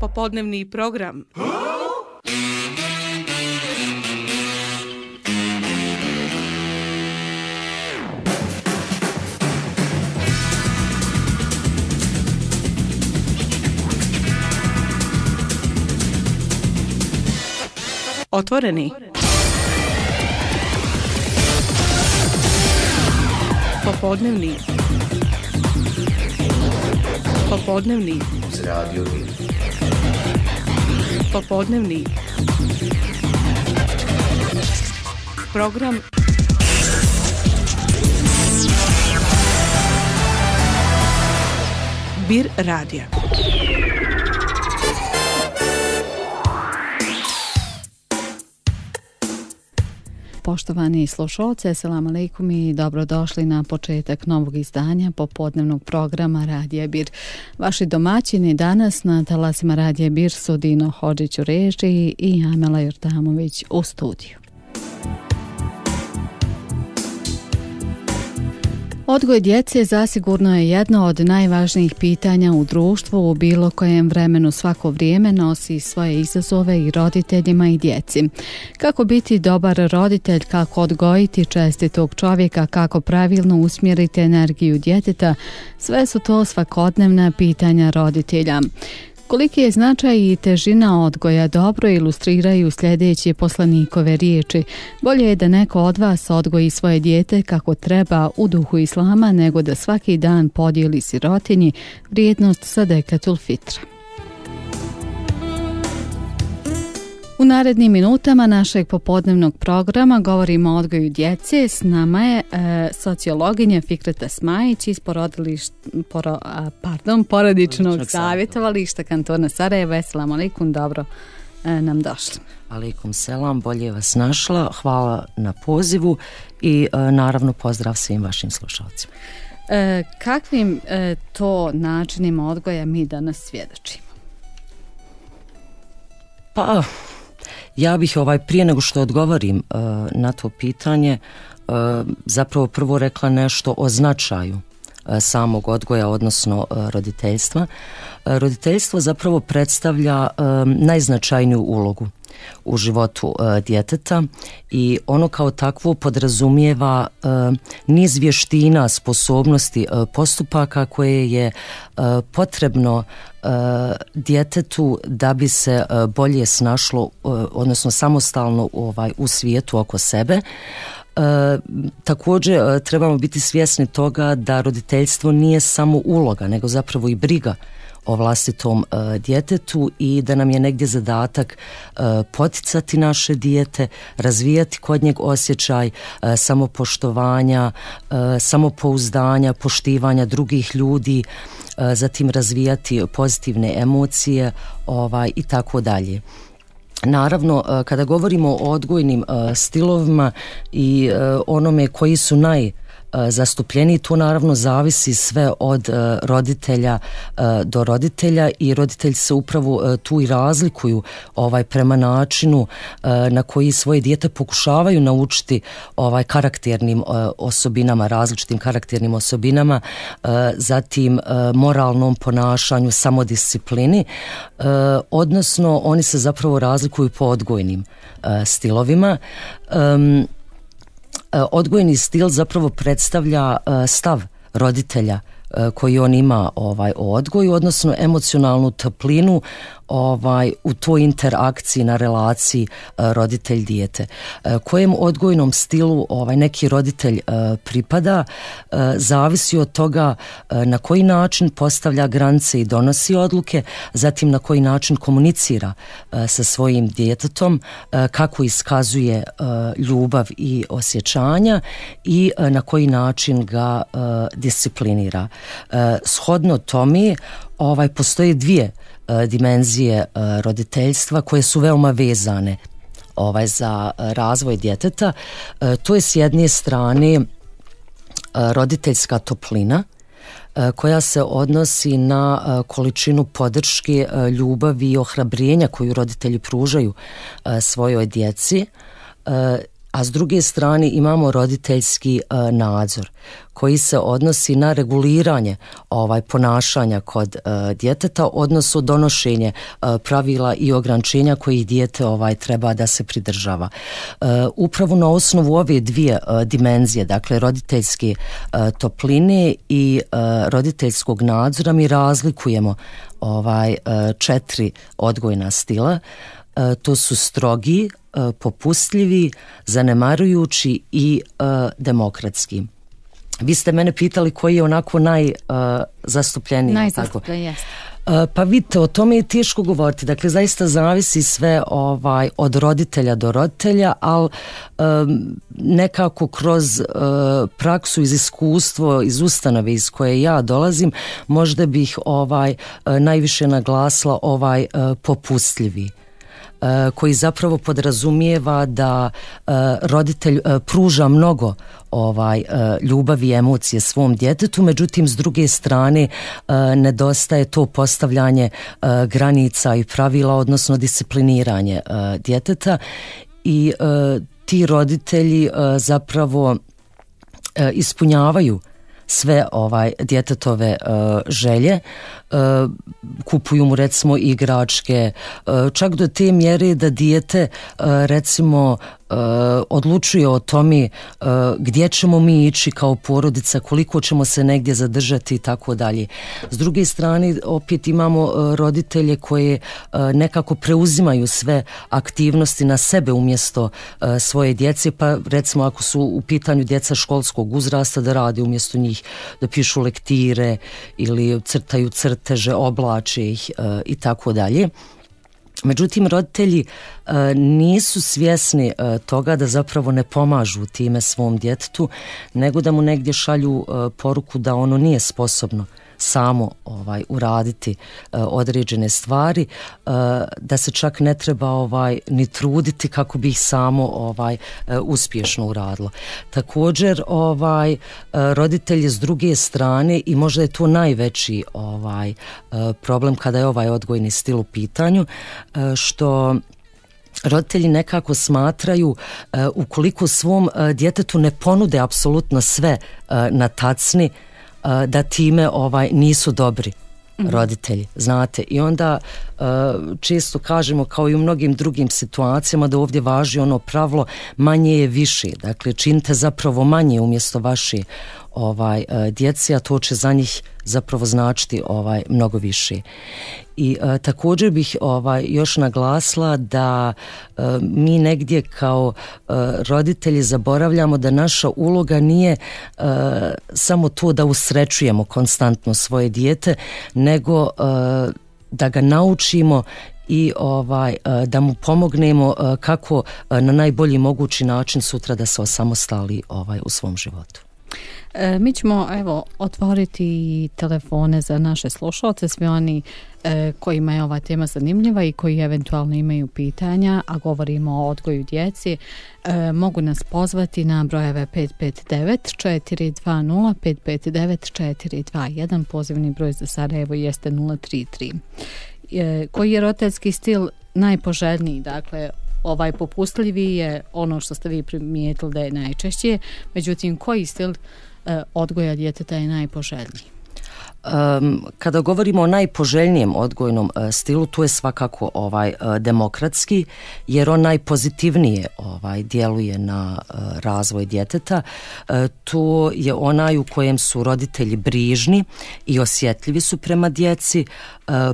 Popodnevni program. Otvoreni. Popodnevni. Popodnevni. Popodnevni. Uz radio Vi. Popodnevni. Program. Bir radija. Bir radija. poštovani slušalce, selam alejkum i dobrodošli na početak novog izdanja popodnevnog programa Radija Bir. Vaši domaćini danas na talasima Radija Bir su Dino Hodžić u režiji i Amela Jordamović u studiju. Muzika Odgoj djece zasigurno je jedno od najvažnijih pitanja u društvu u bilo kojem vremenu svako vrijeme nosi svoje izazove i roditeljima i djeci. Kako biti dobar roditelj, kako odgojiti čestitog čovjeka, kako pravilno usmjeriti energiju djeteta, sve su to svakodnevna pitanja roditelja. Koliki je značaj i težina odgoja dobro ilustriraju sljedeće poslanikove riječi. Bolje je da neko od vas odgoji svoje dijete kako treba u duhu islama nego da svaki dan podijeli sirotinji vrijednost sadekatul fitra. U narednim minutama našeg popodnevnog programa govorimo o odgoju djece. S nama je e, sociologinja Fikreta Smajić iz porodiliš, poro, pardon, porodičnog savjetovališta kantona Sarajeva. Veselam alaikum, dobro e, nam došli. Alaikum selam, bolje vas našla. Hvala na pozivu i e, naravno pozdrav svim vašim slušalcima. E, kakvim e, to načinima odgoja mi danas svjedočimo? Pa, Ja bih ovaj prije nego što odgovorim uh, na to pitanje uh, zapravo prvo rekla nešto o značaju e, samog odgoja, odnosno roditeljstva. Roditeljstvo zapravo predstavlja um, najznačajniju ulogu u životu e, djeteta i ono kao takvo podrazumijeva e, niz vještina sposobnosti e, postupaka koje je e, potrebno e, djetetu da bi se e, bolje snašlo e, odnosno samostalno ovaj u svijetu oko sebe E, također e, trebamo biti svjesni toga da roditeljstvo nije samo uloga nego zapravo i briga o vlastitom e, djetetu i da nam je negdje zadatak e, poticati naše dijete, razvijati kod njeg osjećaj e, samopoštovanja, e, samopouzdanja, poštivanja drugih ljudi, e, zatim razvijati pozitivne emocije ovaj, i tako dalje. Naravno, e, kada govorimo o odgojnim e, stilovima i e, onome koji su naj E, zastupljeni to naravno zavisi sve od e, roditelja e, do roditelja i roditelji se upravo tu i razlikuju ovaj prema načinu na koji svoje dijete pokušavaju naučiti ovaj karakternim osobinama različitim karakternim osobinama zatim moralnom ponašanju samodisciplini odnosno oni se zapravo razlikuju po odgojnim stilovima E, odgojni stil zapravo predstavlja e, stav roditelja e, koji on ima ovaj odgoj odnosno emocionalnu toplinu ovaj u toj interakciji na relaciji e, roditelj dijete e, kojem odgojnom stilu ovaj neki roditelj e, pripada zavisi od toga na koji način postavlja granice i donosi odluke zatim na koji način komunicira sa svojim djetetom kako iskazuje ljubav i osjećanja i na koji način ga disciplinira shodno tome ovaj postoje dvije E, dimenzije e, roditeljstva koje su veoma vezane ovaj za razvoj djeteta e, to je s jedne strane roditeljska toplina koja se odnosi na količinu podrške, ljubavi i ohrabrijenja koju roditelji pružaju svojoj djeci a s druge strane imamo roditeljski e, nadzor koji se odnosi na reguliranje ovaj ponašanja kod e, djeteta odnosno donošenje e, pravila i ograničenja koji dijete ovaj treba da se pridržava. E, upravo na osnovu ove dvije e, dimenzije, dakle roditeljski e, topline i e, roditeljskog nadzora mi razlikujemo ovaj e, četiri odgojna stila. E, to su strogi, e, popustljivi, zanemarujući i e, demokratski. Vi ste mene pitali koji je onako najzastupljeniji. Najzastupljeniji, jeste. Pa vidite, o tome je tiško govoriti. Dakle, zaista zavisi sve ovaj od roditelja do roditelja, ali um, nekako kroz uh, praksu iz iskustvo, iz ustanove iz koje ja dolazim, možda bih ovaj uh, najviše naglasla ovaj uh, popustljivi. Uh, E, koji zapravo podrazumijeva da e, roditelj e, pruža mnogo ovaj ljubavi i emocije svom djetetu, međutim s druge strane nedostaje to postavljanje granica i pravila odnosno discipliniranje djeteta i ti roditelji zapravo ispunjavaju uh, sve ovaj djetetove uh, želje uh, kupuju mu recimo igračke uh, čak do te mjere da dijete uh, recimo uh, Eh, odlučuje o tome eh, gdje ćemo mi ići kao porodica, koliko ćemo se negdje zadržati i tako dalje. S druge strane, opet imamo eh, roditelje koje nekako preuzimaju sve aktivnosti na sebe umjesto svoje djece, pa recimo ako su u pitanju djeca školskog uzrasta da radi umjesto njih, da pišu lektire ili crtaju crteže, oblače ih i tako dalje. Međutim, roditelji e, nisu svjesni e, toga da zapravo ne pomažu time svom djetetu, nego da mu negdje šalju e, poruku da ono nije sposobno samo ovaj uraditi e, određene stvari e, da se čak ne treba ovaj ni truditi kako bi ih samo ovaj e, uspješno uradilo. Također ovaj e, roditelji s druge strane i možda je to najveći ovaj e, problem kada je ovaj odgojni stil u pitanju e, što Roditelji nekako smatraju uh, ukoliko svom uh, djetetu ne ponude apsolutno sve uh, na tacni, uh, da time ovaj nisu dobri mhm. roditelji, znate, i onda često kažemo kao i u mnogim drugim situacijama da ovdje važi ono pravlo manje je više, dakle činite zapravo manje umjesto vaše ovaj e, djeci a to će za njih zapravo značiti ovaj mnogo više. I e, također bih ovaj još naglasila da e, mi negdje kao e, roditelji zaboravljamo da naša uloga nije e, samo to da usrećujemo konstantno svoje dijete, nego e, da ga naučimo i ovaj e, da mu pomognemo e, kako na najbolji mogući način sutra da se osamostali ovaj u svom životu. E, mi ćemo evo otvoriti telefone za naše slušalce, svi oni e, kojima je ova tema zanimljiva i koji eventualno imaju pitanja, a govorimo o odgoju djeci, e, mogu nas pozvati na brojeve 559 420 559 pozivni broj za Sarajevo jeste 033. E, koji je roteljski stil najpoželjniji, dakle ovaj popustljivi je ono što ste vi primijetili da je najčešće, međutim koji stil E, odgoja djeteta je najpoželjniji? Um, Kada govorimo o najpoželjnijem odgojnom e, stilu, to je svakako ovaj e, demokratski, jer on najpozitivnije ovaj, djeluje na razvoj djeteta. to je onaj u kojem su roditelji brižni i osjetljivi su prema djeci,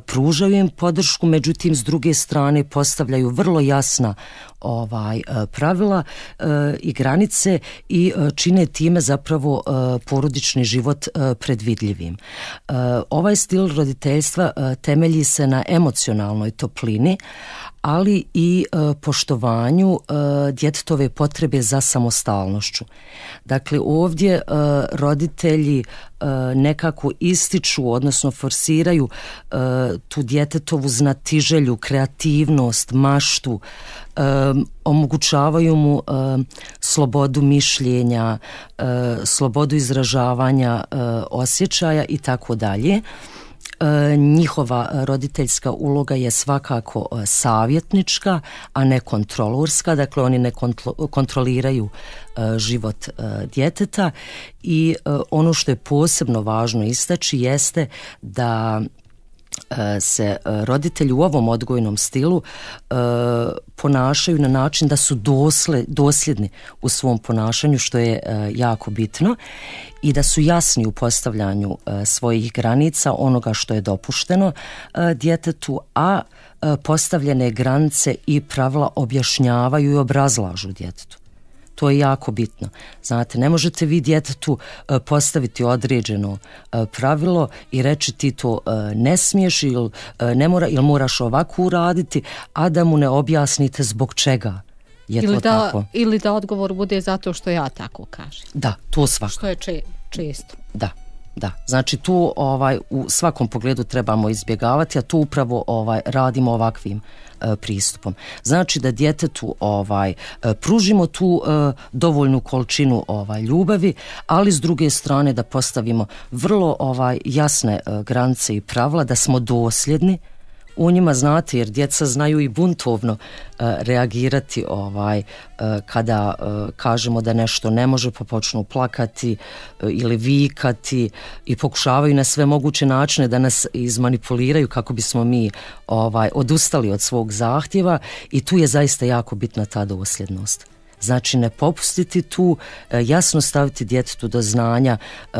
pružaju im podršku, međutim, s druge strane postavljaju vrlo jasna ovaj e, pravila e, i granice i e, čine time zapravo porodični život predvidljivim. Ovaj stil roditeljstva temelji se na emocionalnoj toplini, ali i e, poštovanju e, djetetove potrebe za samostalnošću. Dakle, ovdje e, roditelji e, nekako ističu, odnosno forsiraju e, tu djetetovu znatiželju, kreativnost, maštu, e, omogućavaju mu e, slobodu mišljenja, e, slobodu izražavanja e, osjećaja i tako dalje. E, njihova roditeljska uloga je svakako e, savjetnička, a ne kontrolurska, dakle oni ne kontroliraju e, život djeteta i ono što je posebno važno istaći jeste da Eh, se eh, roditelji u ovom odgojnom stilu eh, ponašaju na način da su dosle, dosljedni u svom ponašanju, što je jako bitno, i da su jasni u postavljanju svojih granica, onoga što je dopušteno djetetu, a postavljene granice i pravila objašnjavaju i obrazlažu djetetu to je jako bitno. Znate, ne možete vi djetetu e, postaviti određeno e, pravilo i reći ti to e, ne smiješ ili, ne mora, ili moraš ovako uraditi, a da mu ne objasnite zbog čega je ili to da, tako. Ili da odgovor bude zato što ja tako kažem. Da, to svako. Što je če, često. Da. Da, znači tu ovaj u svakom pogledu trebamo izbjegavati, a tu upravo ovaj radimo ovakvim e, pristupom. Znači da djetetu ovaj e, pružimo tu e, dovoljnu količinu ovaj ljubavi, ali s druge strane da postavimo vrlo ovaj jasne e, granice i pravila da smo dosljedni, u njima znate jer djeca znaju i buntovno e, reagirati ovaj e, kada e, kažemo da nešto ne može pa počnu plakati e, ili vikati i pokušavaju na sve moguće načine da nas izmanipuliraju kako bismo mi ovaj odustali od svog zahtjeva i tu je zaista jako bitna ta dosljednost. Znači ne popustiti tu, e, jasno staviti djetetu do znanja e,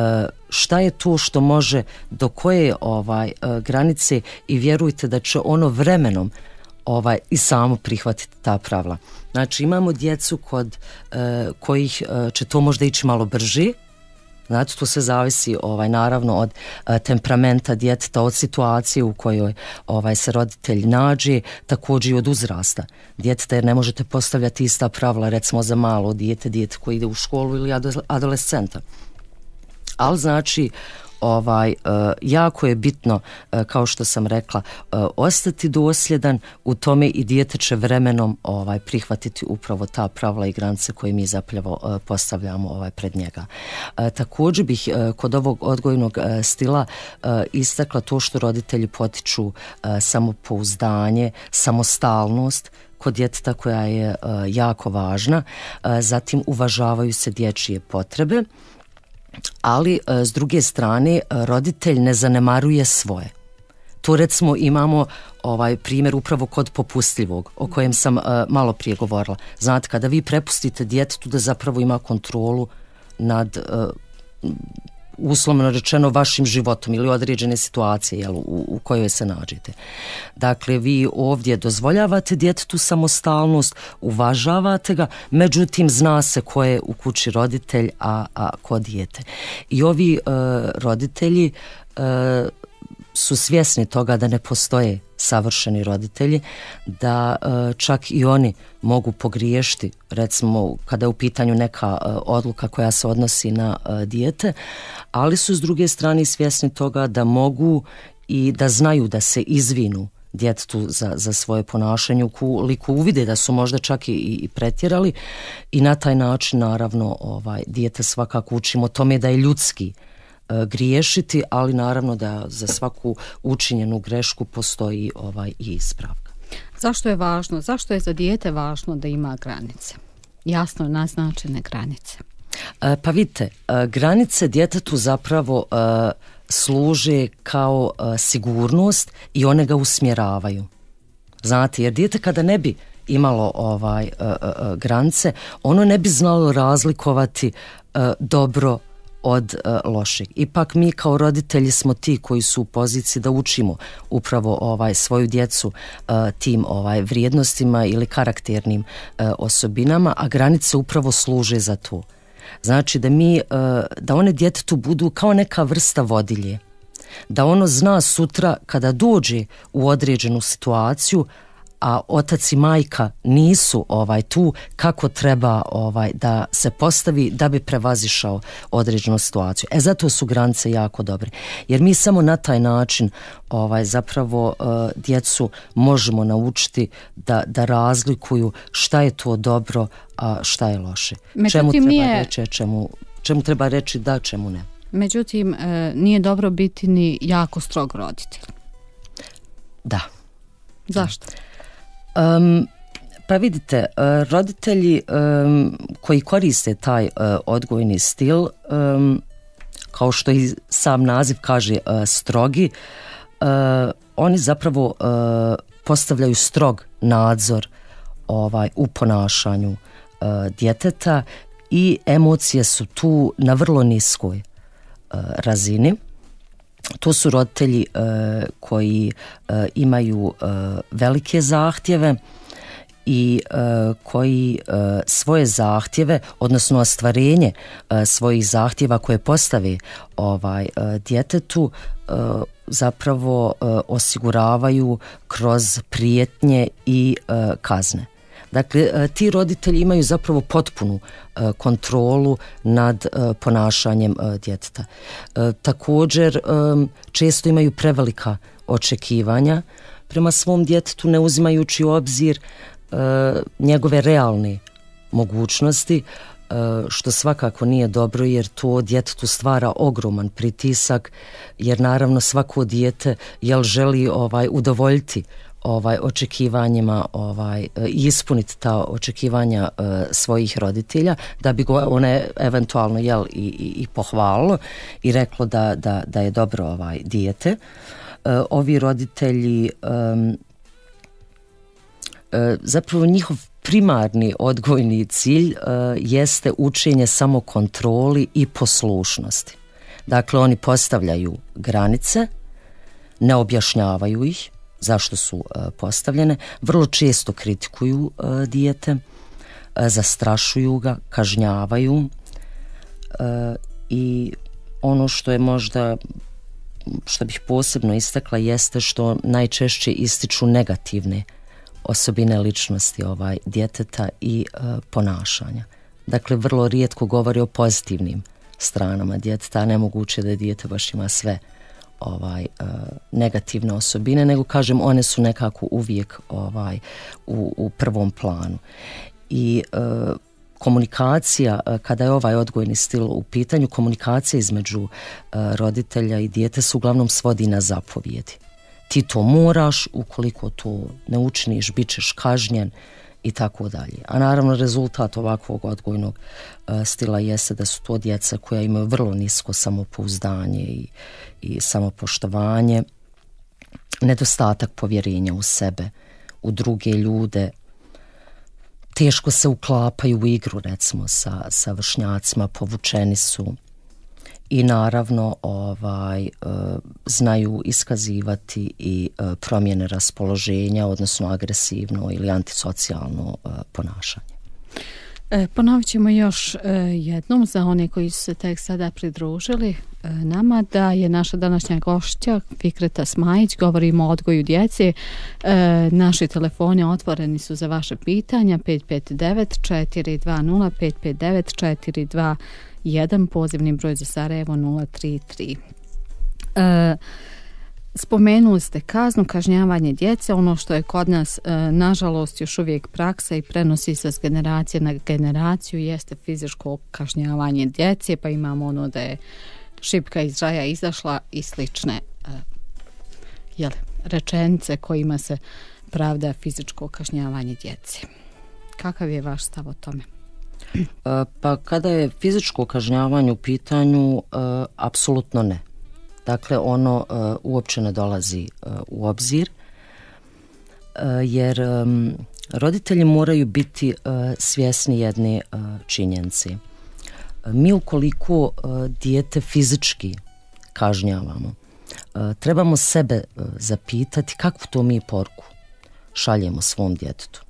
šta je to što može do koje ovaj e, granice i vjerujte da će ono vremenom ovaj i samo prihvatiti ta pravila. Znači imamo djecu kod kojih će to možda ići malo brže, Znači, to se zavisi ovaj naravno od a, e, temperamenta djeteta, od situacije u kojoj ovaj se roditelj nađe, također i od uzrasta djeteta, jer ne možete postavljati ista pravila, recimo za malo dijete, dijete koji ide u školu ili adolescenta. Ali znači, ovaj e, jako je bitno e, kao što sam rekla e, ostati dosljedan u tome i dijete će vremenom ovaj prihvatiti upravo ta pravila i granice koje mi zapljavo postavljamo ovaj pred njega. Takođe bih kod ovog odgojnog stila istakla to što roditelji potiču samopouzdanje, samostalnost kod djeteta koja je jako važna, zatim uvažavaju se dječije potrebe ali e, s druge strane e, roditelj ne zanemaruje svoje tu recimo imamo ovaj primjer upravo kod popustljivog o kojem sam uh, malo prije govorila znate kada vi prepustite djetetu da zapravo ima kontrolu nad uh, uslovno rečeno vašim životom ili određene situacije jel, u, u kojoj se nađete. Dakle, vi ovdje dozvoljavate djetetu samostalnost, uvažavate ga, međutim zna se ko je u kući roditelj, a, a ko dijete. I ovi e, roditelji e, su svjesni toga da ne postoje savršeni roditelji, da e, čak i oni mogu pogriješti, recimo kada je u pitanju neka e, odluka koja se odnosi na e, dijete, ali su s druge strane svjesni toga da mogu i da znaju da se izvinu djetetu za, za svoje ponašanje u liku uvide da su možda čak i, i pretjerali i na taj način naravno ovaj, djete svakako učimo tome da je ljudski uh, E, griješiti, ali naravno da za svaku učinjenu grešku postoji ovaj i ispravka. Zašto je važno, zašto je za dijete važno da ima granice? Jasno naznačene granice. E, pa vidite, e, granice djetetu zapravo služe kao sigurnost i one ga usmjeravaju. Znate, jer dijete kada ne bi imalo ovaj granice, ono ne bi znalo razlikovati dobro od e, lošeg. Ipak mi kao roditelji smo ti koji su u poziciji da učimo upravo ovaj svoju djecu e, tim ovaj vrijednostima ili karakternim e, osobinama, a granice upravo služe za to. Znači da mi e, da one djete tu budu kao neka vrsta vodilje. Da ono zna sutra kada dođe u određenu situaciju, a otac i majka nisu ovaj tu kako treba ovaj da se postavi da bi prevazišao određenu situaciju. E zato su granice jako dobre. Jer mi samo na taj način ovaj zapravo eh, djecu možemo naučiti da da razlikuju šta je to dobro, a šta je loše. Međutim, čemu treba nije... reći, čemu čemu treba reći da, čemu ne. Međutim, eh, nije dobro biti ni jako strog roditelj. Da. Zašto? Da. Um, pa vidite, e, roditelji koji koriste taj e, odgojni stil, kao što i sam naziv kaže e, strogi, oni zapravo postavljaju strog nadzor ovaj u ponašanju uh, djeteta i emocije su tu na vrlo niskoj uh, razini to su roditelji e, koji e, imaju e, velike zahtjeve i e, koji e, svoje zahtjeve odnosno ostvarenje e, svojih zahtjeva koje postave ovaj e, djetetu e, zapravo e, osiguravaju kroz prijetnje i e, kazne. Dakle, e, ti roditelji imaju zapravo potpunu e, kontrolu nad e, ponašanjem djeteta. Također, često imaju prevelika očekivanja prema svom djetetu, ne uzimajući u obzir njegove realne mogućnosti, što svakako nije dobro jer to djetetu stvara ogroman pritisak jer naravno svako dijete jel želi ovaj udovoljiti ovaj očekivanjima ovaj e, ispuniti ta očekivanja eh, svojih roditelja da bi go one eventualno jel i, i, i pohvalilo i reklo da, da, da je dobro ovaj dijete eh, ovi roditelji eh, zapravo njihov primarni odgojni cilj eh, jeste učenje samokontroli i poslušnosti dakle oni postavljaju granice ne objašnjavaju ih zašto su e, postavljene, vrlo često kritikuju e, dijete, e, zastrašuju ga, kažnjavaju i ono što je možda što bih posebno istakla jeste što najčešće ističu negativne osobine ličnosti ovaj djeteta i e, ponašanja. Dakle, vrlo rijetko govori o pozitivnim stranama djeteta, a nemoguće da je djete baš ima sve ovaj uh, negativne osobine nego kažem one su nekako uvijek ovaj u u prvom planu i uh, komunikacija eh, kada je ovaj odgojni stil u pitanju komunikacija između uh, roditelja i dijete su uglavnom svodi na zapovjedi ti to moraš ukoliko to ne učiniš bit ćeš kažnjen uh, i tako dalje. A naravno rezultat ovakvog odgojnog e, stila jeste da su to djeca koja imaju vrlo nisko samopouzdanje i, i samopoštovanje, nedostatak povjerenja u sebe, u druge ljude, teško se uklapaju u igru recimo sa, sa vršnjacima, povučeni su, i naravno ovaj eh, znaju iskazivati i eh, promjene raspoloženja odnosno agresivno ili antisocijalno eh, ponašanje. E, ponovit ćemo još e, jednom za one koji su se tek sada pridružili e, nama da je naša današnja gošća Fikreta Smajić, govorimo o odgoju djece. E, naši telefoni otvoreni su za vaše pitanja 559 420 559 1, pozivni broj za Sarajevo 033. Uh, e, spomenuli ste kaznu, kažnjavanje djece, ono što je kod nas uh, nažalost još uvijek praksa i prenosi se s generacije na generaciju jeste fizičko kažnjavanje djece, pa imamo ono da je šipka iz raja izašla i slične uh, e, jeli, rečenice kojima se pravda fizičko kažnjavanje djece. Kakav je vaš stav o tome? Pa kada je fizičko kažnjavanje u pitanju, apsolutno ne. Dakle, ono uopće ne dolazi u obzir, jer roditelji moraju biti svjesni jedni činjenci. Mi ukoliko dijete fizički kažnjavamo, trebamo sebe zapitati kakvu to mi porku šaljemo svom djetetu.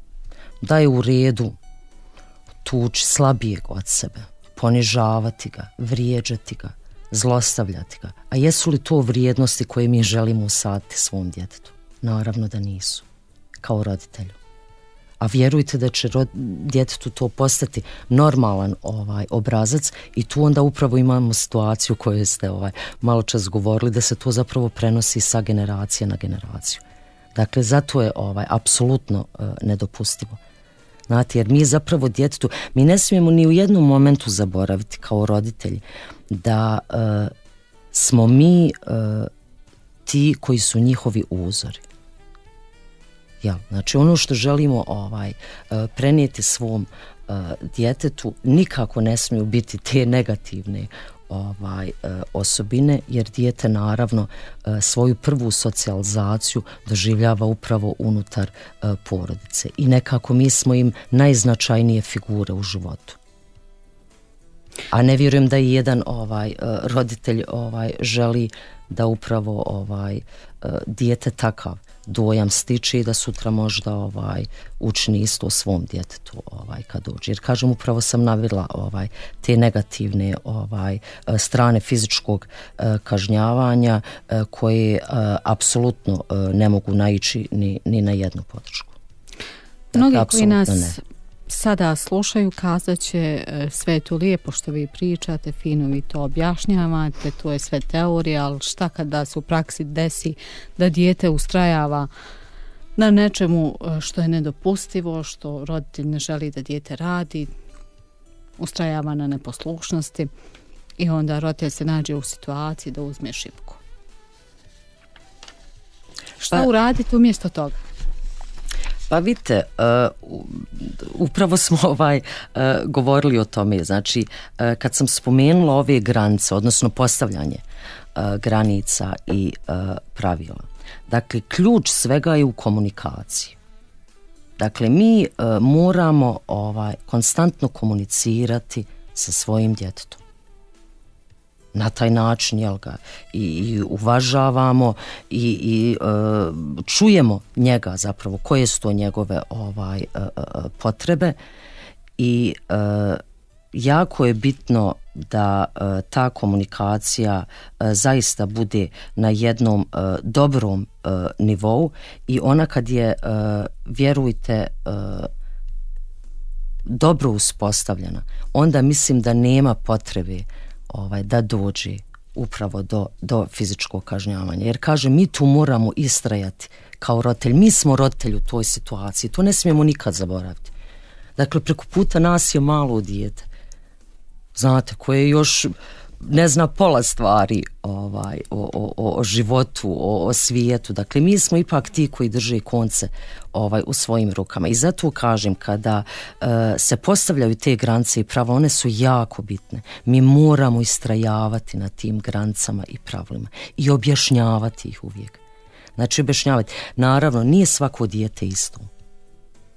Da je u redu tući slabijeg od sebe, ponižavati ga, vrijeđati ga, zlostavljati ga. A jesu li to vrijednosti koje mi želimo usaditi svom djetetu? Naravno da nisu, kao roditelju. A vjerujte da će rod, djetetu to postati normalan ovaj obrazac i tu onda upravo imamo situaciju o kojoj ste ovaj, malo čas govorili da se to zapravo prenosi sa generacije na generaciju. Dakle, zato je ovaj apsolutno uh, nedopustivo. Znate, jer mi zapravo djetetu, mi ne smijemo ni u jednom momentu zaboraviti kao roditelji da e, smo mi e, ti koji su njihovi uzori. Ja, znači ono što želimo ovaj e, prenijeti svom uh, djetetu nikako ne smiju biti te negativne ovaj e, osobine jer dijete naravno e, svoju prvu socijalizaciju doživljava upravo unutar e, porodice i nekako mi smo im najznačajnije figure u životu a ne vjerujem da je jedan ovaj roditelj ovaj želi da upravo ovaj dijete takav dojam stiči da sutra možda ovaj učni isto o svom djetetu ovaj kad uđe. Jer kažem upravo sam navila ovaj te negativne ovaj e, strane fizičkog eh, kažnjavanja eh, koje eh, apsolutno eh, ne mogu naići ni, ni na jednu podršku. Dakle, Mnogi koji nas sada slušaju kazat će e, sve to lijepo što vi pričate, fino vi to objašnjavate, to je sve teorija, ali šta kada se u praksi desi da dijete ustrajava na nečemu e, što je nedopustivo, što roditelj ne želi da dijete radi, ustrajava na neposlušnosti i onda roditelj se nađe u situaciji da uzme šipku. Šta pa, uradite umjesto toga? Pa vidite, uh, upravo smo ovaj uh, govorili o tome, znači uh, kad sam spomenula ove granice, odnosno postavljanje uh, granica i uh, pravila, dakle ključ svega je u komunikaciji. Dakle, mi uh, moramo ovaj konstantno komunicirati sa svojim djetetom na taj način jel ga i, i uvažavamo i, i e, čujemo njega zapravo koje su to njegove ovaj e, e, potrebe i e, jako je bitno da e, ta komunikacija e, zaista bude na jednom e, dobrom e, nivou i ona kad je e, vjerujte e, dobro uspostavljena onda mislim da nema potrebe e, ovaj, da dođi upravo do, do fizičkog kažnjavanja. Jer kaže, mi tu moramo istrajati kao roditelj. Mi smo roditelj u toj situaciji. To ne smijemo nikad zaboraviti. Dakle, preko puta nas je malo dijete. Znate, koje još ne zna pola stvari ovaj, o, o, o životu, o, o svijetu. Dakle, mi smo ipak ti koji drži konce ovaj, u svojim rukama. I zato kažem, kada e, se postavljaju te granice i pravila, one su jako bitne. Mi moramo istrajavati na tim grancama i pravilima i objašnjavati ih uvijek. Znači, objašnjavati. Naravno, nije svako dijete isto.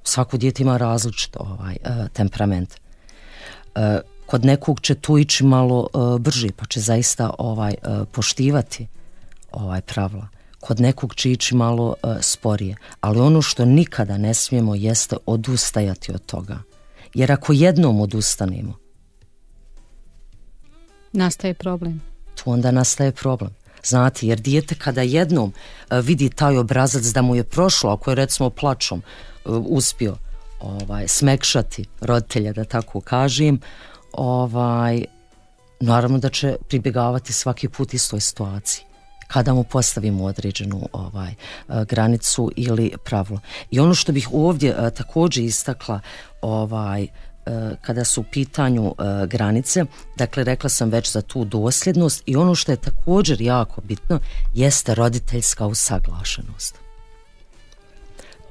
Svako dijete ima različit ovaj, e, temperament. E, kod nekog će tu ići malo uh, e, brži pa će zaista ovaj uh, poštivati ovaj pravila kod nekog će ići malo uh, sporije ali ono što nikada ne smijemo jeste odustajati od toga jer ako jednom odustanemo nastaje problem tu onda nastaje problem Znate, jer dijete kada jednom vidi taj obrazac da mu je prošlo, ako je recimo plačom uspio ovaj, smekšati roditelja, da tako kažem, ovaj, naravno da će pribjegavati svaki put istoj situaciji kada mu postavimo određenu ovaj eh, granicu ili pravilo. I ono što bih ovdje eh, također istakla ovaj eh, kada su u pitanju granice, dakle rekla sam već za tu dosljednost i ono što je također jako bitno jeste roditeljska usaglašenost.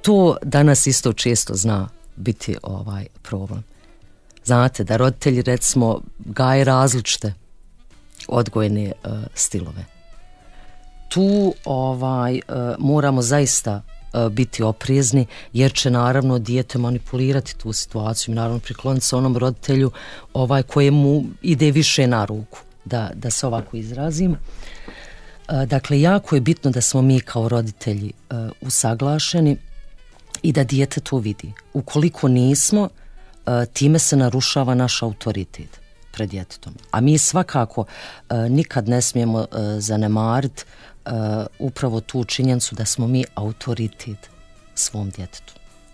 To danas isto često zna biti ovaj problem. Znate, da roditelji, recimo, gaje različite odgojne uh, stilove. Tu ovaj uh, moramo zaista uh, biti oprezni jer će naravno dijete manipulirati tu situaciju i naravno prikloniti se onom roditelju ovaj, kojemu ide više na ruku, da, da se ovako izrazim. Uh, dakle, jako je bitno da smo mi kao roditelji uh, usaglašeni i da dijete to vidi. Ukoliko nismo, E, time se narušava naš autoritet pred djetetom. A mi svakako e, nikad ne smijemo e, zanemariti upravo tu činjencu da smo mi autoritet svom djetetu.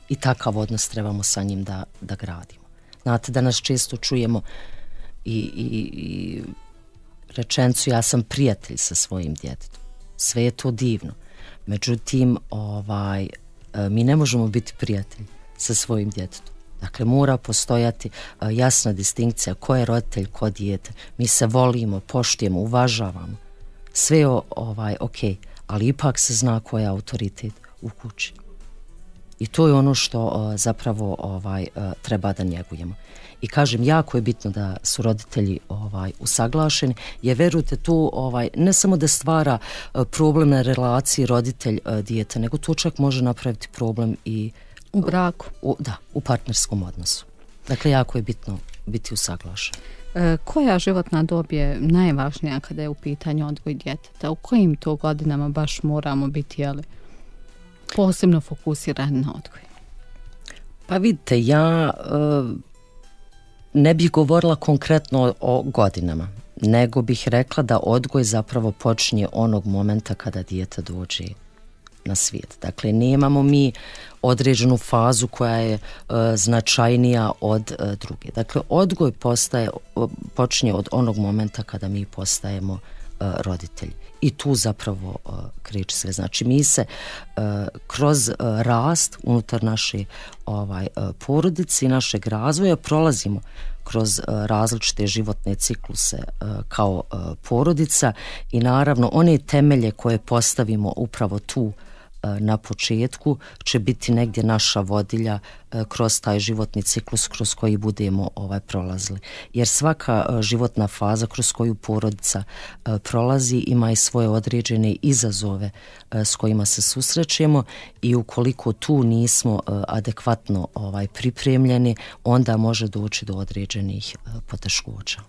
I takav odnos trebamo sa njim da, da gradimo. Znate, nas često čujemo i, i, i rečencu ja sam prijatelj sa svojim djetetom. Sve je to divno. Međutim, ovaj, mi ne možemo biti prijatelji sa svojim djetetom Dakle, mora postojati jasna distinkcija ko je roditelj, ko dijete. Mi se volimo, poštijemo, uvažavamo. Sve je ovaj, ok, ali ipak se zna ko je autoritet u kući. I to je ono što zapravo ovaj treba da njegujemo. I kažem jako je bitno da su roditelji ovaj usaglašeni, jer verujete to ovaj ne samo da stvara problem na relaciji roditelj dijete, nego to čak može napraviti problem i U braku? U, da, u partnerskom odnosu. Dakle, jako je bitno biti usaglašen. E, koja životna dob je najvažnija kada je u pitanju odgoj djeteta? U kojim to godinama baš moramo biti, jeli, posebno fokusirani na odgoj? Pa vidite, ja e, ne bih govorila konkretno o godinama, nego bih rekla da odgoj zapravo počinje onog momenta kada dijete dođe na svijet. Dakle, nemamo mi određenu fazu koja je e, značajnija od e, druge. Dakle, odgoj postaje, počinje od onog momenta kada mi postajemo e, roditelji. I tu zapravo e, kreće sve. Znači, mi se e, kroz e, rast unutar naše ovaj, e, porodice i našeg razvoja prolazimo kroz e, različite životne cikluse e, kao e, porodica i naravno one temelje koje postavimo upravo tu E, na početku će biti negdje naša vodilja e, kroz taj životni ciklus kroz koji budemo ovaj prolazili. Jer svaka e, životna faza kroz koju porodica prolazi ima i svoje određene izazove s kojima se susrećemo i ukoliko tu nismo adekvatno ovaj pripremljeni, onda može doći do određenih poteškoća.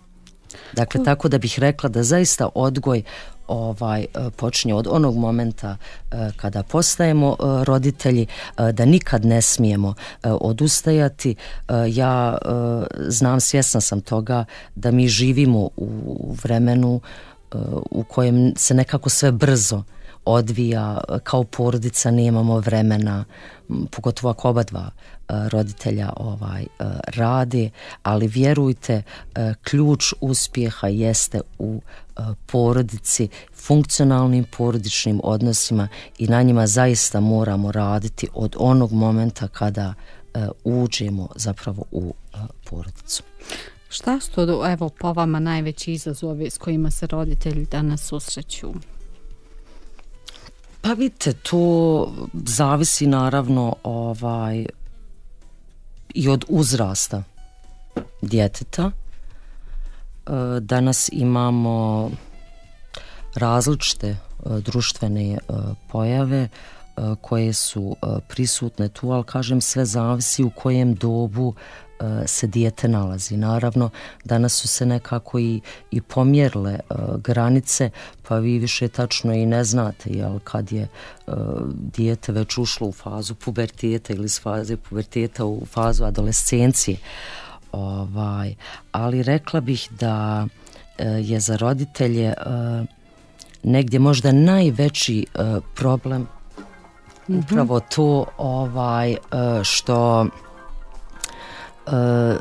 Dakle, tako da bih rekla da zaista odgoj ovaj e, počinje od onog momenta e, kada postajemo e, roditelji da nikad ne smijemo odustajati ja znam svjesna sam toga da mi živimo u vremenu u kojem se nekako sve brzo odvija kao porodica nemamo vremena pogotovo ako oba dva e, roditelja ovaj e, rade ali vjerujte e, ključ uspjeha jeste u porodici funkcionalnim porodičnim odnosima i na njima zaista moramo raditi od onog momenta kada uđemo zapravo u porodicu Šta su to, evo, po vama najveći izazovi s kojima se roditelji danas susreću? Pa vidite, to zavisi naravno ovaj, i od uzrasta djeteta. E, danas imamo različite e, društvene e, pojave koje su prisutne tu, ali kažem sve zavisi u kojem dobu E, se dijete nalazi. Naravno, danas su se nekako i, i pomjerle e, granice, pa vi više tačno i ne znate jel, kad je e, dijete već ušlo u fazu puberteta ili s faze puberteta u fazu adolescencije. Ovaj, ali rekla bih da e, je za roditelje e, negdje možda najveći e, problem mm -hmm. upravo to ovaj, e, što E,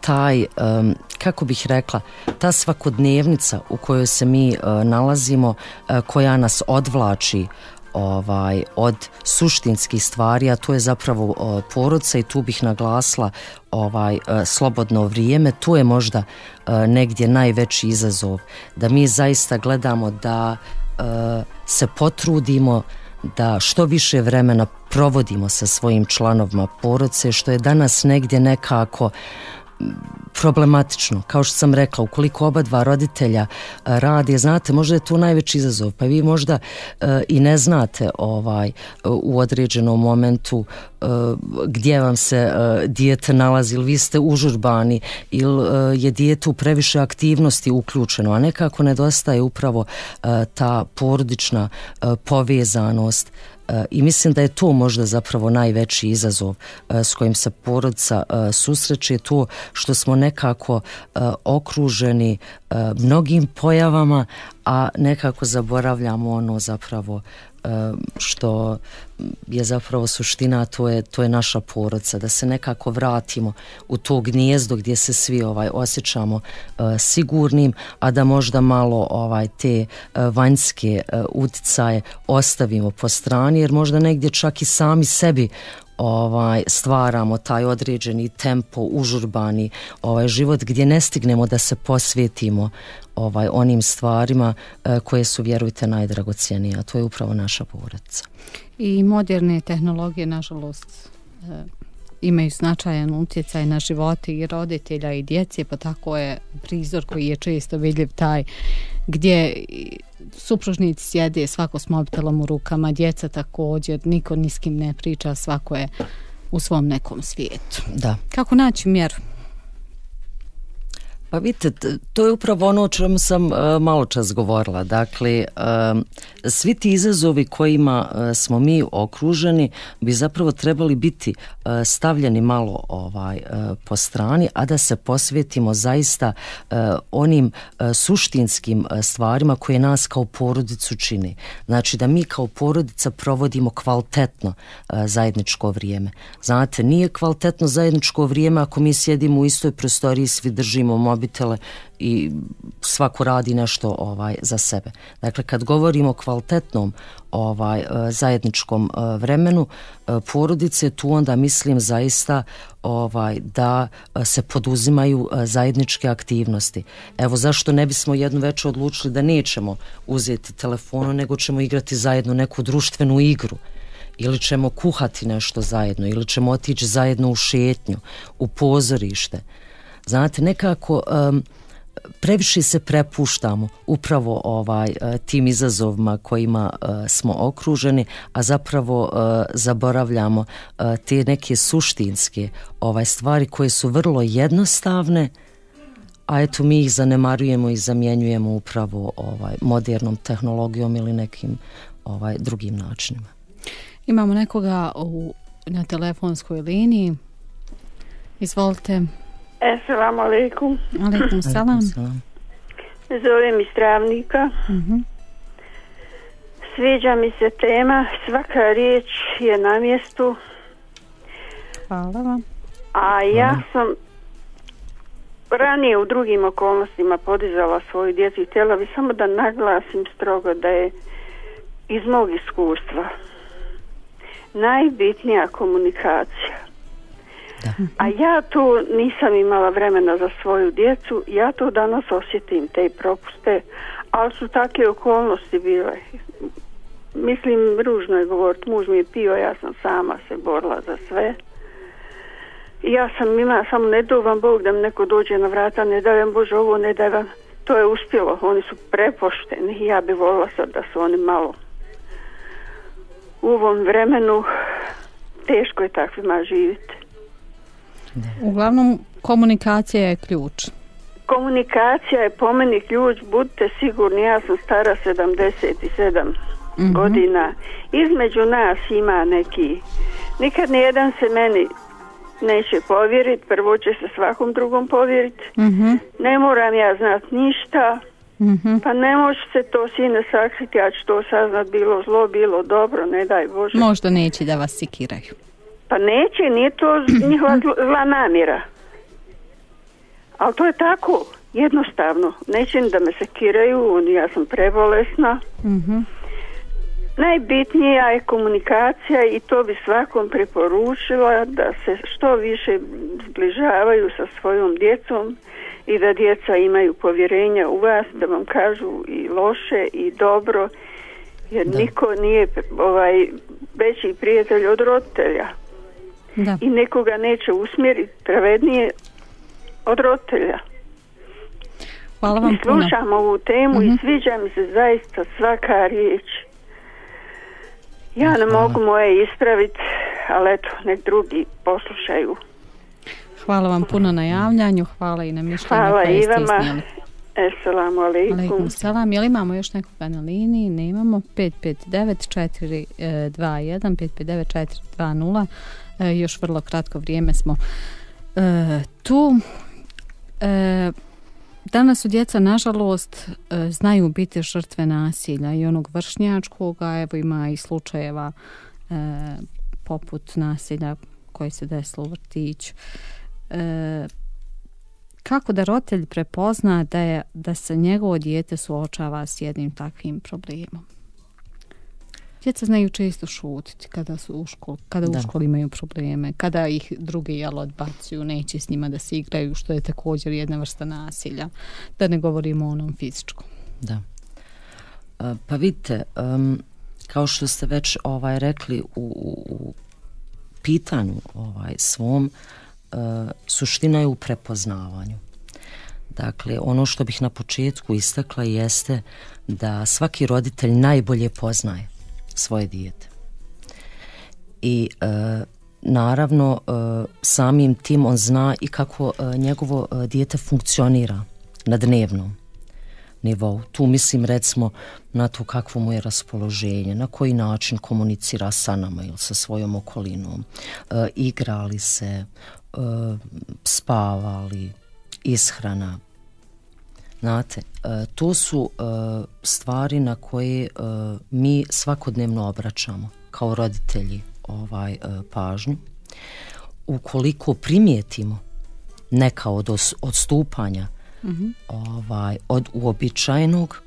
taj um, kako bih rekla ta svakodnevnica u kojoj se mi uh, nalazimo uh, koja nas odvlači ovaj od suštinskih stvari a to je zapravo uh, poroca i tu bih naglasla ovaj uh, slobodno vrijeme tu je možda uh, negdje najveći izazov da mi zaista gledamo da uh, se potrudimo uh, da što više vremena provodimo sa svojim članovima porodce, što je danas negdje nekako problematično. Kao što sam rekla, ukoliko oba dva roditelja e, radi, znate, možda je to najveći izazov, pa vi možda e, i ne znate ovaj u određenom momentu e, gdje vam se e, dijete nalazi, ili vi ste užurbani, ili e, je dijete u previše aktivnosti uključeno, a nekako nedostaje upravo e, ta porodična e, povezanost. E, I mislim da je to možda zapravo najveći izazov e, s kojim se porodca e, susreće, to što smo nekako e, okruženi mnogim pojavama, a nekako zaboravljamo ono zapravo što je zapravo suština to je to je naša porodica da se nekako vratimo u to gnjezdo gdje se svi ovaj osjećamo eh, sigurnim a da možda malo ovaj te eh, vanjske eh, uticaje ostavimo po strani jer možda negdje čak i sami sebi ovaj stvaramo taj određeni tempo užurbani ovaj život gdje ne stignemo da se posvetimo ovaj onim stvarima e, koje su vjerujte najdragocjenije, a to je upravo naša porodica. I moderne tehnologije nažalost e, imaju značajan utjecaj na živote i roditelja i djece, pa tako je prizor koji je često vidljiv taj gdje supružnici sjede svako s mobitelom u rukama, djeca također, niko niskim ne priča, svako je u svom nekom svijetu. Da. Kako naći mjeru? Pa vidite, to je upravo ono o čemu sam uh, e, malo čas govorila. Dakle, uh, svi ti izazovi kojima uh, smo mi okruženi bi zapravo trebali biti uh, stavljeni malo ovaj uh, po strani, a da se posvetimo zaista uh, onim uh, suštinskim uh, stvarima koje nas kao porodicu čini. Znači da mi kao porodica provodimo kvalitetno uh, zajedničko vrijeme. Znate, nije kvalitetno zajedničko vrijeme ako mi sjedimo u istoj prostoriji i svi držimo mobil mobitele i svako radi nešto ovaj za sebe. Dakle kad govorimo o kvalitetnom ovaj e, zajedničkom e, vremenu e, porodice tu onda mislim zaista ovaj da se poduzimaju zajedničke aktivnosti. Evo zašto ne bismo jednu večer odlučili da nećemo uzeti telefonu nego ćemo igrati zajedno neku društvenu igru ili ćemo kuhati nešto zajedno ili ćemo otići zajedno u šetnju u pozorište uh, Znate, nekako um, previše se prepuštamo upravo ovaj e, tim izazovima kojima uh, smo okruženi, a zapravo uh, zaboravljamo uh, te neke suštinske ovaj stvari koje su vrlo jednostavne, a eto mi ih zanemarujemo i zamjenjujemo upravo ovaj modernom tehnologijom ili nekim ovaj drugim načinima. Imamo nekoga u, na telefonskoj liniji. Izvolite. Izvolite. Assalamu alaikum. Alaikum salam. Zovem iz Travnika. Uh-huh. Mhm. Sviđa mi se tema, svaka riječ je na mjestu. Hvala vam. A ja Hvala. sam ranije u drugim okolnostima podizala svoju djecu i htjela bi samo da naglasim strogo da je iz mog iskustva najbitnija komunikacija. Da. A ja to nisam imala vremena za svoju djecu, ja to danas osjetim, te propuste, ali su takve okolnosti bile. Mislim, ružno je govorit, muž mi je pio, ja sam sama se borila za sve. Ja sam imala, samo ne dovam Bog da mi neko dođe na vrata, ne daj vam Bože ovo, ne daj vam. To je uspjelo, oni su prepošteni i ja bih volila sad da su oni malo u ovom vremenu teško je takvima živjeti. Uglavnom, komunikacija je ključ. Komunikacija je po meni ključ, budite sigurni, ja sam stara 77 mm -hmm. godina. Između nas ima neki, nikad nijedan se meni neće povjerit, prvo će se svakom drugom povjerit. Mm -hmm. Ne moram ja znat ništa, Mm -hmm. Pa ne može se to sine sakriti, ja ću to saznat bilo zlo, bilo dobro, ne daj Bože. Možda neće da vas sikiraju. Pa neće, nije to njihova zla namjera. Ali to je tako, jednostavno. Neće da me sekiraju, ja sam prebolesna. Mm -hmm. Najbitnija je komunikacija i to bi svakom preporučila da se što više zbližavaju sa svojom djecom i da djeca imaju povjerenja u vas, da vam kažu i loše i dobro, jer da. niko nije ovaj veći prijatelj od roditelja da. i nekoga neće usmjeriti pravednije od rotelja. Hvala vam puno. Slušam ovu temu uh -huh. i mhm. sviđa mi se zaista svaka riječ. Ja ne mogu moje ispraviti, ali eto, nek drugi poslušaju. Hvala vam puno na javljanju, hvala i na mišljenju. Hvala i vama. Esalamu alaikum. Salam, jel imamo još nekoga na liniji? Ne imamo. 559 421, 559 e, još vrlo kratko vrijeme smo e, tu e, danas su djeca nažalost e, znaju biti žrtve nasilja i onog vršnjačkog a evo ima i slučajeva e, poput nasilja koji se desilo u vrtiću e, kako da roditelj prepozna da, je, da se njegovo dijete suočava s jednim takvim problemom djeca znaju često šutiti kada su u školi, kada da. u školi imaju probleme, kada ih drugi jel odbacuju, neće s njima da se igraju, što je također jedna vrsta nasilja, da ne govorimo o onom fizičkom. Da. E, pa vidite, um, kao što ste već ovaj rekli u, u pitanju ovaj svom, uh, suština je u prepoznavanju. Dakle, ono što bih na početku istakla jeste da svaki roditelj najbolje poznaje svoje dijete. I e, naravno e, samim tim on zna i kako e, njegovo e, dijete funkcionira na dnevnom nivou. Tu mislim recimo na to kakvo mu je raspoloženje, na koji način komunicira sa nama ili sa svojom okolinom, e, igrali se, e, spavali, ishrana, Znate, e, to su e, stvari na koje e, mi svakodnevno obraćamo kao roditelji ovaj pažnju. Ukoliko primijetimo neka od odstupanja mm -hmm. ovaj, od uobičajenog,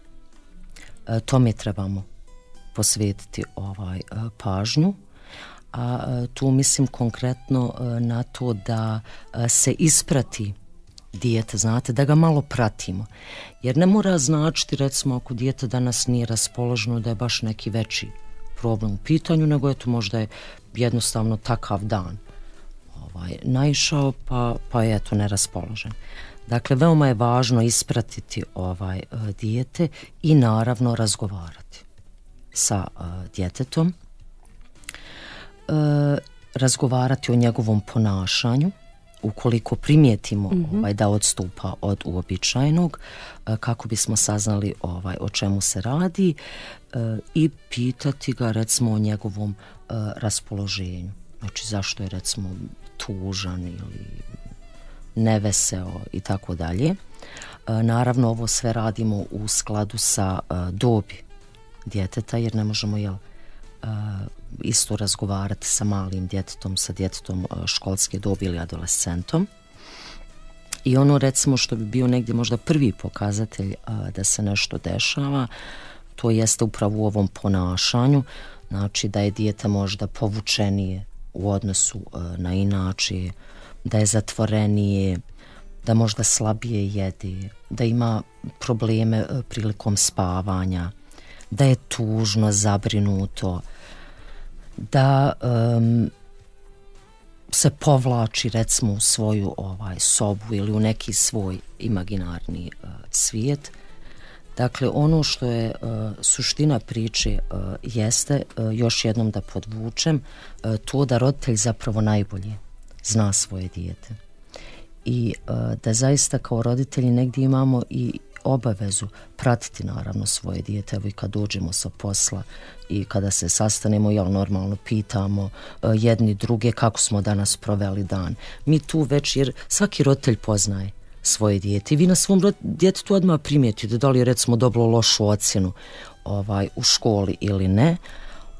tome trebamo posvetiti ovaj pažnju. A tu mislim konkretno na to da se isprati dijete, znate, da ga malo pratimo. Jer ne mora značiti, recimo, ako dijete danas nije raspoloženo, da je baš neki veći problem u pitanju, nego je to možda je jednostavno takav dan ovaj, naišao, pa, pa je to neraspoložen. Dakle, veoma je važno ispratiti ovaj e, dijete i naravno razgovarati sa uh, djetetom, uh, razgovarati o njegovom ponašanju, ukoliko primijetimo mm -hmm. ovaj da odstupa od uobičajenog e, kako bismo saznali ovaj o čemu se radi e, i pitati ga recimo o njegovom e, raspoloženju znači zašto je recimo tužan ili neveseo i tako dalje naravno ovo sve radimo u skladu sa dobi djeteta jer ne možemo jel isto razgovarati sa malim djetetom, sa djetetom e, školske dobi ili adolescentom. I ono recimo što bi bio negdje možda prvi pokazatelj a, e, da se nešto dešava, to jeste upravo u ovom ponašanju, znači da je dijeta možda povučenije u odnosu a, e, na inače, da je zatvorenije, da možda slabije jede, da ima probleme a, prilikom spavanja, da je tužno, zabrinuto, da um, se povlači recimo u svoju ovaj sobu ili u neki svoj imaginarni uh, svijet. Dakle ono što je uh, suština priče uh, jeste uh, još jednom da podvučem uh, to da roditelj zapravo najbolje zna svoje dijete. I uh, da zaista kao roditelji negdje imamo i obavezu pratiti naravno svoje dijete, evo i kad dođemo sa posla i kada se sastanemo, jel normalno pitamo e, jedni druge kako smo danas proveli dan. Mi tu već, jer svaki roditelj poznaje svoje dijete i vi na svom djetetu odmah primijetite da li je recimo dobilo lošu ocjenu ovaj, u školi ili ne,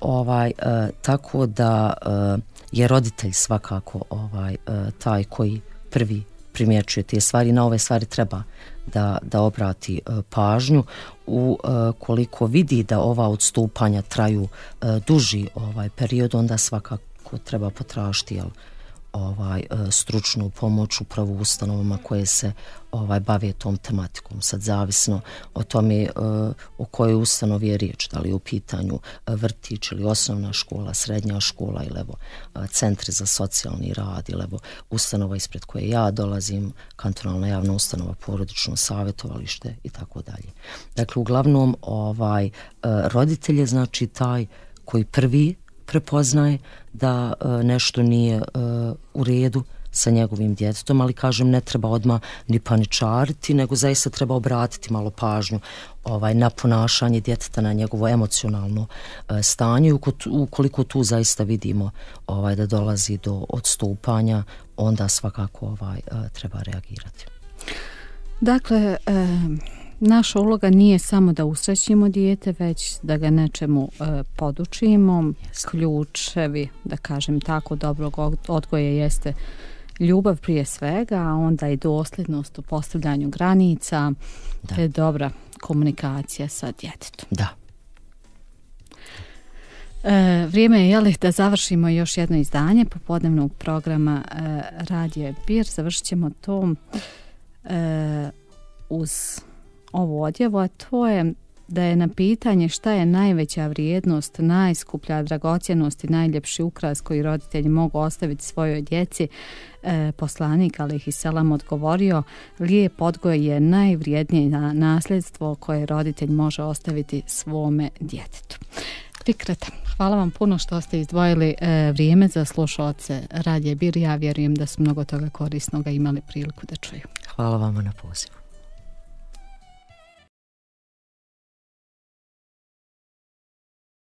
ovaj, e, tako da e, je roditelj svakako ovaj, e, taj koji prvi primjećuje te stvari na ove stvari treba da, da obrati e, pažnju u e, koliko vidi da ova odstupanja traju e, duži ovaj period onda svakako treba potražiti jel, uh, ovaj e, stručnu pomoć u pravu ustanovama koje se ovaj bave tom tematikom sad zavisno o tome e, o kojoj ustanovi je riječ da li je u pitanju e, vrtić ili osnovna škola srednja škola ili evo centri za socijalni rad ili evo ustanova ispred koje ja dolazim kantonalna javna ustanova porodično savjetovalište i tako dalje dakle uglavnom ovaj roditelj je znači taj koji prvi prepoznaje da e, nešto nije e, u redu sa njegovim djetetom, ali kažem ne treba odma ni paničariti, nego zaista treba obratiti malo pažnju ovaj na ponašanje djeteta na njegovo emocionalno e, stanje, ukoliko tu zaista vidimo ovaj da dolazi do odstupanja, onda svakako ovaj treba reagirati. Dakle, e Naša uloga nije samo da usrećimo dijete, već da ga nečemu e, podučimo. Yes. Ključevi, da kažem tako, dobrog odgoje jeste ljubav prije svega, a onda i dosljednost u postavljanju granica, da. te dobra komunikacija sa djetetom. Da. E, vrijeme je, jel, da završimo još jedno izdanje popodnevnog programa e, Radio Bir. Završit ćemo to e, uz ovu odjevu, a to je da je na pitanje šta je najveća vrijednost, najskuplja dragocjenost i najljepši ukras koji roditelji mogu ostaviti svojoj djeci, e, poslanik Alih i Selam odgovorio, lijep odgoj je najvrijednije nasljedstvo koje roditelj može ostaviti svome djetetu. Fikreta, hvala vam puno što ste izdvojili e, vrijeme za slušalce Radje Bir. Ja vjerujem da su mnogo toga korisnoga imali priliku da čuju. Hvala vam na pozivu.